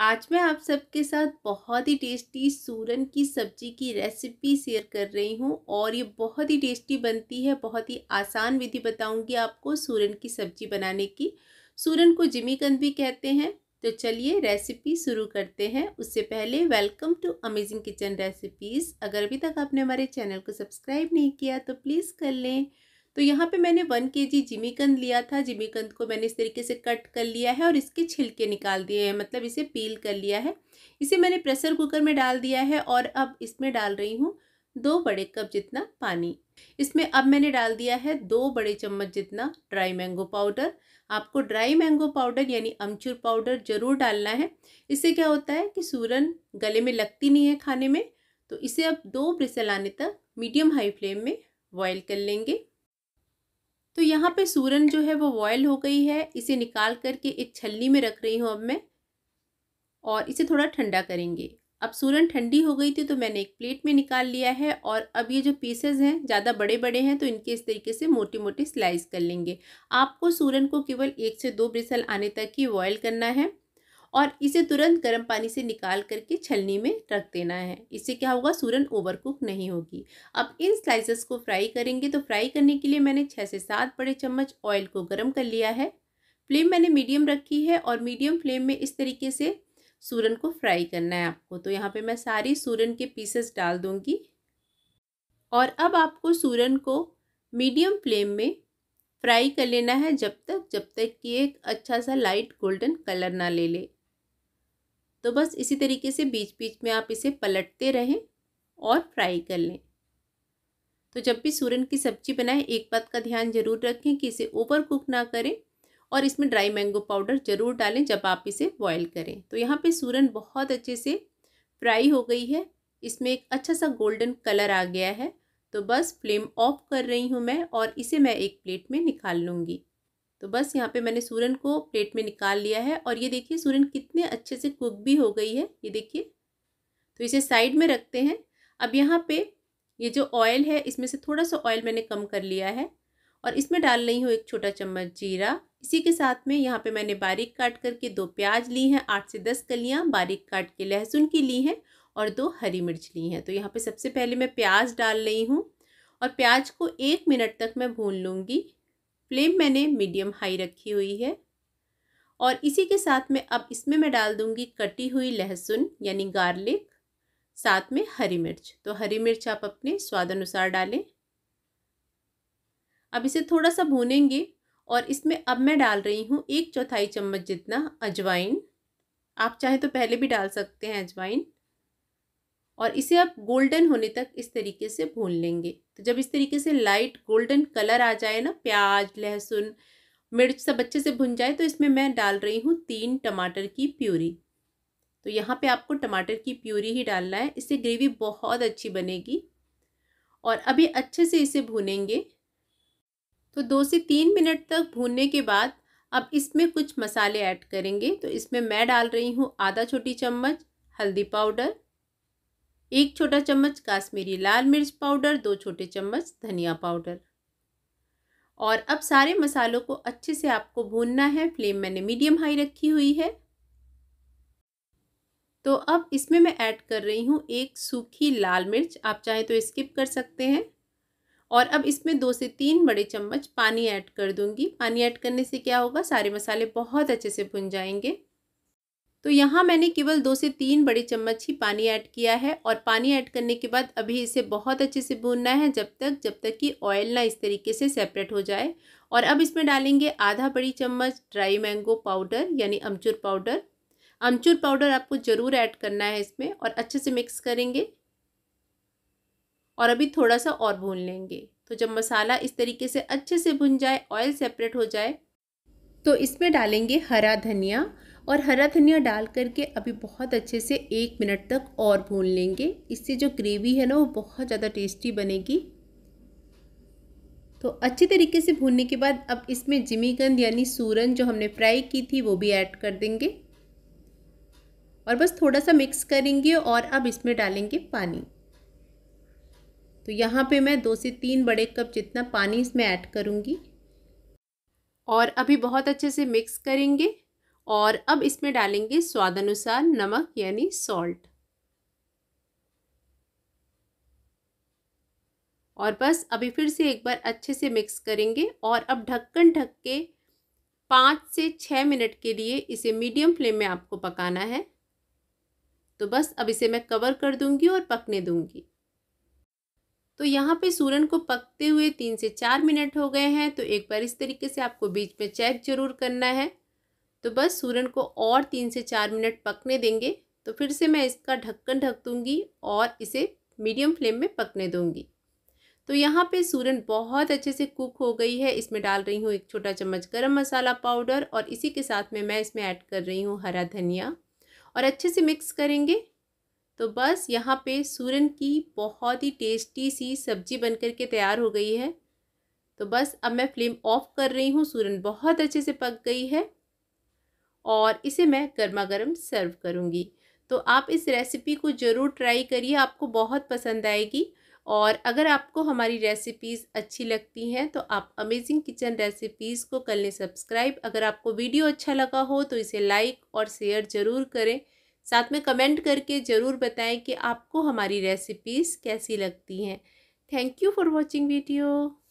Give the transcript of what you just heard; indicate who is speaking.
Speaker 1: आज मैं आप सबके साथ बहुत ही टेस्टी सूरन की सब्जी की रेसिपी शेयर कर रही हूँ और ये बहुत ही टेस्टी बनती है बहुत ही आसान विधि बताऊँगी आपको सूरन की सब्जी बनाने की सूरन को जिमीकंद भी कहते हैं तो चलिए रेसिपी शुरू करते हैं उससे पहले welcome to Amazing Kitchen Recipes अगर अभी तक आपने हमारे चैनल को सब्सक्राइब नहीं किया तो प्लीज़ कर लें तो यहाँ पे मैंने वन के जी जिमीकंद लिया था जिमीकंद को मैंने इस तरीके से कट कर लिया है और इसके छिलके निकाल दिए हैं मतलब इसे पील कर लिया है इसे मैंने प्रेशर कुकर में डाल दिया है और अब इसमें डाल रही हूँ दो बड़े कप जितना पानी इसमें अब मैंने डाल दिया है दो बड़े चम्मच जितना ड्राई मैंगो पाउडर आपको ड्राई मैंगो पाउडर यानी अमचूर पाउडर ज़रूर डालना है इससे क्या होता है कि सूरन गले में लगती नहीं है खाने में तो इसे अब दो ब्रिसल आने तक मीडियम हाई फ्लेम में बॉयल कर लेंगे तो यहाँ पे सूरन जो है वो बॉयल हो गई है इसे निकाल करके एक छलनी में रख रही हूँ अब मैं और इसे थोड़ा ठंडा करेंगे अब सूरन ठंडी हो गई थी तो मैंने एक प्लेट में निकाल लिया है और अब ये जो पीसेज हैं ज़्यादा बड़े बड़े हैं तो इनके इस तरीके से मोटी मोटी स्लाइस कर लेंगे आपको सूरन को केवल एक से दो ब्रिसल आने तक ही बॉयल करना है और इसे तुरंत गर्म पानी से निकाल करके छलनी में रख देना है इससे क्या होगा सूरन ओवरकुक नहीं होगी अब इन स्लाइसेस को फ्राई करेंगे तो फ्राई करने के लिए मैंने छः से सात बड़े चम्मच ऑयल को गर्म कर लिया है फ्लेम मैंने मीडियम रखी है और मीडियम फ्लेम में इस तरीके से सूरन को फ्राई करना है आपको तो यहाँ पर मैं सारी सूरन के पीसेस डाल दूँगी और अब आपको सूरन को मीडियम फ्लेम में फ्राई कर लेना है जब तक जब तक कि एक अच्छा सा लाइट गोल्डन कलर ना ले ले तो बस इसी तरीके से बीच बीच में आप इसे पलटते रहें और फ्राई कर लें तो जब भी सूरन की सब्जी बनाएं एक बात का ध्यान जरूर रखें कि इसे ओवर कुक ना करें और इसमें ड्राई मैंगो पाउडर ज़रूर डालें जब आप इसे बॉयल करें तो यहाँ पे सूरन बहुत अच्छे से फ्राई हो गई है इसमें एक अच्छा सा गोल्डन कलर आ गया है तो बस फ्लेम ऑफ कर रही हूँ मैं और इसे मैं एक प्लेट में निकाल लूँगी तो बस यहाँ पे मैंने सूरन को प्लेट में निकाल लिया है और ये देखिए सूरन कितने अच्छे से कुक भी हो गई है ये देखिए तो इसे साइड में रखते हैं अब यहाँ पे ये जो ऑयल है इसमें से थोड़ा सा ऑयल मैंने कम कर लिया है और इसमें डाल रही हूँ एक छोटा चम्मच जीरा इसी के साथ में यहाँ पे मैंने बारीक काट करके दो प्याज ली हैं आठ से दस कलियाँ बारीक काट के लहसुन की ली हैं और दो हरी मिर्च ली हैं तो यहाँ पे सबसे पहले मैं प्याज डाल रही हूँ और प्याज को एक मिनट तक मैं भून लूँगी फ्लेम मैंने मीडियम हाई रखी हुई है और इसी के साथ में अब इसमें मैं डाल दूंगी कटी हुई लहसुन यानी गार्लिक साथ में हरी मिर्च तो हरी मिर्च आप अपने स्वाद अनुसार डालें अब इसे थोड़ा सा भूनेंगे और इसमें अब मैं डाल रही हूँ एक चौथाई चम्मच जितना अजवाइन आप चाहे तो पहले भी डाल सकते हैं अजवाइन और इसे आप गोल्डन होने तक इस तरीके से भून लेंगे तो जब इस तरीके से लाइट गोल्डन कलर आ जाए ना प्याज लहसुन मिर्च सब अच्छे से भुन जाए तो इसमें मैं डाल रही हूँ तीन टमाटर की प्यूरी तो यहाँ पे आपको टमाटर की प्यूरी ही डालना है इससे ग्रेवी बहुत अच्छी बनेगी और अभी अच्छे से इसे भूनेंगे तो दो से तीन मिनट तक भूनने के बाद अब इसमें कुछ मसाले ऐड करेंगे तो इसमें मैं डाल रही हूँ आधा छोटी चम्मच हल्दी पाउडर एक छोटा चम्मच काश्मीरी लाल मिर्च पाउडर दो छोटे चम्मच धनिया पाउडर और अब सारे मसालों को अच्छे से आपको भूनना है फ्लेम मैंने मीडियम हाई रखी हुई है तो अब इसमें मैं ऐड कर रही हूँ एक सूखी लाल मिर्च आप चाहें तो स्किप कर सकते हैं और अब इसमें दो से तीन बड़े चम्मच पानी ऐड कर दूंगी पानी ऐड करने से क्या होगा सारे मसाले बहुत अच्छे से भुन जाएंगे तो यहाँ मैंने केवल दो से तीन बड़ी चम्मच ही पानी ऐड किया है और पानी ऐड करने के बाद अभी इसे बहुत अच्छे से भूनना है जब तक जब तक कि ऑयल ना इस तरीके से सेपरेट हो जाए और अब इसमें डालेंगे आधा बड़ी चम्मच ड्राई मैंगो पाउडर यानी अमचूर पाउडर अमचूर पाउडर आपको ज़रूर ऐड करना है इसमें और अच्छे से मिक्स करेंगे और अभी थोड़ा सा और भून लेंगे तो जब मसाला इस तरीके से अच्छे से भुन जाए ऑयल सेपरेट हो जाए तो इसमें डालेंगे हरा धनिया और हरा धनिया डाल करके अभी बहुत अच्छे से एक मिनट तक और भून लेंगे इससे जो ग्रेवी है ना वो बहुत ज़्यादा टेस्टी बनेगी तो अच्छे तरीके से भूनने के बाद अब इसमें जिमीकंद यानी सूरन जो हमने फ्राई की थी वो भी ऐड कर देंगे और बस थोड़ा सा मिक्स करेंगे और अब इसमें डालेंगे पानी तो यहाँ पे मैं दो से तीन बड़े कप जितना पानी इसमें ऐड करूँगी और अभी बहुत अच्छे से मिक्स करेंगे और अब इसमें डालेंगे स्वाद अनुसार नमक यानी सॉल्ट और बस अभी फिर से एक बार अच्छे से मिक्स करेंगे और अब ढक्कन ढक के पाँच से छः मिनट के लिए इसे मीडियम फ्लेम में आपको पकाना है तो बस अब इसे मैं कवर कर दूंगी और पकने दूंगी तो यहाँ पे सूरन को पकते हुए तीन से चार मिनट हो गए हैं तो एक बार इस तरीके से आपको बीच में चेक ज़रूर करना है तो बस सूरन को और तीन से चार मिनट पकने देंगे तो फिर से मैं इसका ढक्कन ढक दूँगी और इसे मीडियम फ्लेम में पकने दूँगी तो यहाँ पे सूरन बहुत अच्छे से कुक हो गई है इसमें डाल रही हूँ एक छोटा चम्मच गरम मसाला पाउडर और इसी के साथ में मैं इसमें ऐड कर रही हूँ हरा धनिया और अच्छे से मिक्स करेंगे तो बस यहाँ पे सूरन की बहुत ही टेस्टी सी सब्जी बन के तैयार हो गई है तो बस अब मैं फ्लेम ऑफ़ कर रही हूँ सूरन बहुत अच्छे से पक गई है और इसे मैं गर्मा गर्म सर्व करूँगी तो आप इस रेसिपी को ज़रूर ट्राई करिए आपको बहुत पसंद आएगी और अगर आपको हमारी रेसिपीज़ अच्छी लगती हैं तो आप अमेजिंग किचन रेसिपीज़ को कर लें सब्सक्राइब अगर आपको वीडियो अच्छा लगा हो तो इसे लाइक और शेयर ज़रूर करें साथ में कमेंट करके ज़रूर बताएं कि आपको हमारी रेसिपीज़ कैसी लगती हैं thank you for watching video